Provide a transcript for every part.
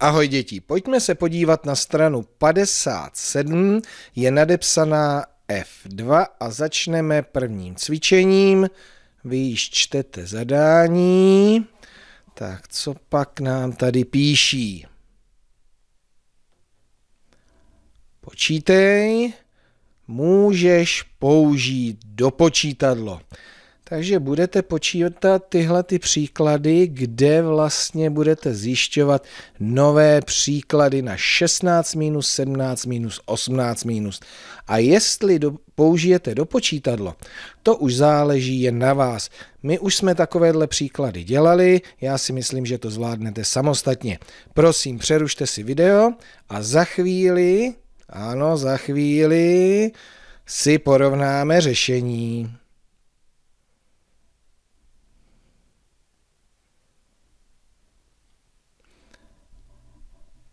Ahoj děti, pojďme se podívat na stranu 57, je nadepsaná F2 a začneme prvním cvičením. Vy již čtete zadání. Tak co pak nám tady píší? Počítej, můžeš použít dopočítadlo. počítadlo. Takže budete počítat tyhle ty příklady, kde vlastně budete zjišťovat nové příklady na 16 minus 17 minus 18 minus. A jestli do, použijete do počítadlo, to už záleží jen na vás. My už jsme takovéhle příklady dělali, já si myslím, že to zvládnete samostatně. Prosím, přerušte si video a za chvíli, ano, za chvíli si porovnáme řešení.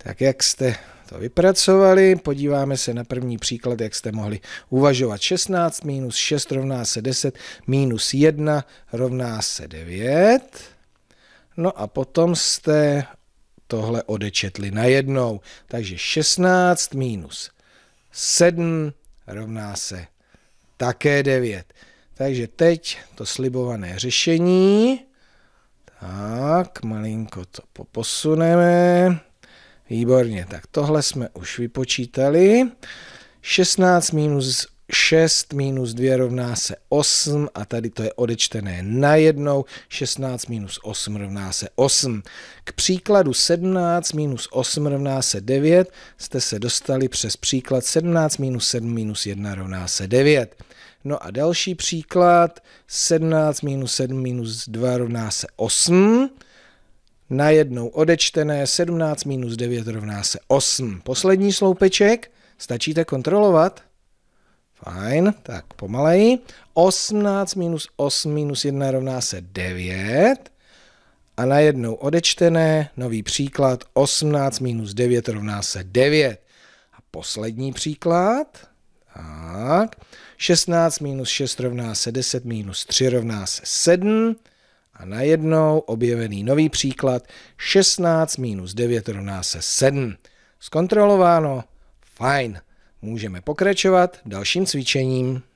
Tak jak jste to vypracovali, podíváme se na první příklad, jak jste mohli uvažovat. 16 minus 6 rovná se 10, minus 1 rovná se 9. No a potom jste tohle odečetli na jednou. Takže 16 minus 7 rovná se také 9. Takže teď to slibované řešení. Tak, malinko to poposuneme. Výborně, tak tohle jsme už vypočítali. 16 minus 6 minus 2 rovná se 8 a tady to je odečtené na jednou. 16 minus 8 rovná se 8. K příkladu 17 minus 8 rovná se 9 jste se dostali přes příklad 17 minus 7 minus 1 rovná se 9. No a další příklad 17 minus 7 minus 2 rovná se 8 najednou odečtené 17 minus 9 rovná se 8. Poslední sloupeček, stačíte kontrolovat? Fajn, tak pomalej. 18 minus 8 minus 1 rovná se 9. A najednou odečtené, nový příklad, 18 minus 9 rovná se 9. A poslední příklad, tak, 16 minus 6 rovná se 10 minus 3 rovná se 7. A najednou objevený nový příklad 16 minus 9 rovná se 7. Zkontrolováno? Fajn. Můžeme pokračovat dalším cvičením.